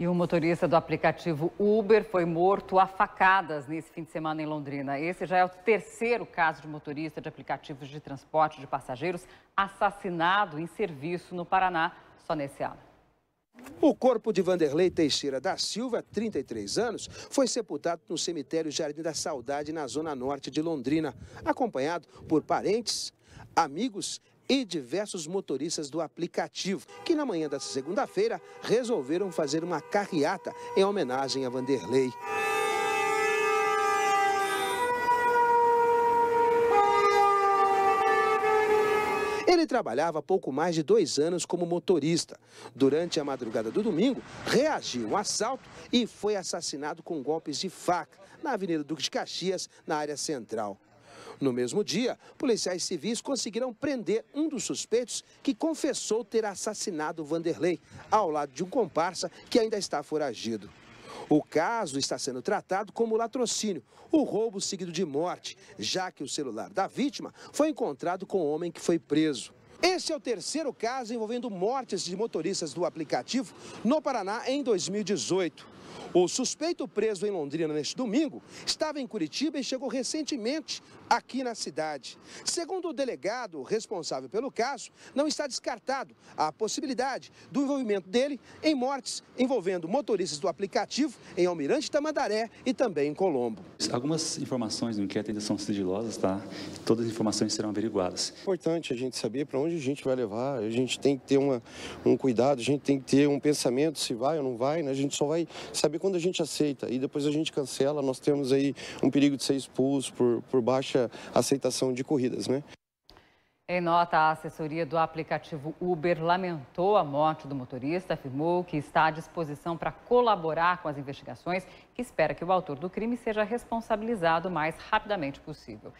E o motorista do aplicativo Uber foi morto a facadas nesse fim de semana em Londrina. Esse já é o terceiro caso de motorista de aplicativos de transporte de passageiros assassinado em serviço no Paraná, só nesse ano. O corpo de Vanderlei Teixeira da Silva, 33 anos, foi sepultado no cemitério Jardim da Saudade, na zona norte de Londrina, acompanhado por parentes, amigos e diversos motoristas do aplicativo, que na manhã dessa segunda-feira resolveram fazer uma carreata em homenagem a Vanderlei. Ele trabalhava há pouco mais de dois anos como motorista. Durante a madrugada do domingo, reagiu a um assalto e foi assassinado com golpes de faca na Avenida Duque de Caxias, na área central. No mesmo dia, policiais civis conseguiram prender um dos suspeitos que confessou ter assassinado Vanderlei, ao lado de um comparsa que ainda está foragido. O caso está sendo tratado como latrocínio, o roubo seguido de morte, já que o celular da vítima foi encontrado com o homem que foi preso. Esse é o terceiro caso envolvendo mortes de motoristas do aplicativo no Paraná em 2018. O suspeito preso em Londrina neste domingo estava em Curitiba e chegou recentemente aqui na cidade. Segundo o delegado responsável pelo caso, não está descartado a possibilidade do envolvimento dele em mortes envolvendo motoristas do aplicativo em Almirante Tamandaré e também em Colombo. Algumas informações do inquérito ainda são sigilosas, tá? Todas as informações serão averiguadas. É importante a gente saber para onde a gente vai levar, a gente tem que ter uma, um cuidado, a gente tem que ter um pensamento se vai ou não vai, né? A gente só vai saber saber quando a gente aceita e depois a gente cancela, nós temos aí um perigo de ser expulso por, por baixa aceitação de corridas, né? Em nota, a assessoria do aplicativo Uber lamentou a morte do motorista, afirmou que está à disposição para colaborar com as investigações e espera que o autor do crime seja responsabilizado o mais rapidamente possível.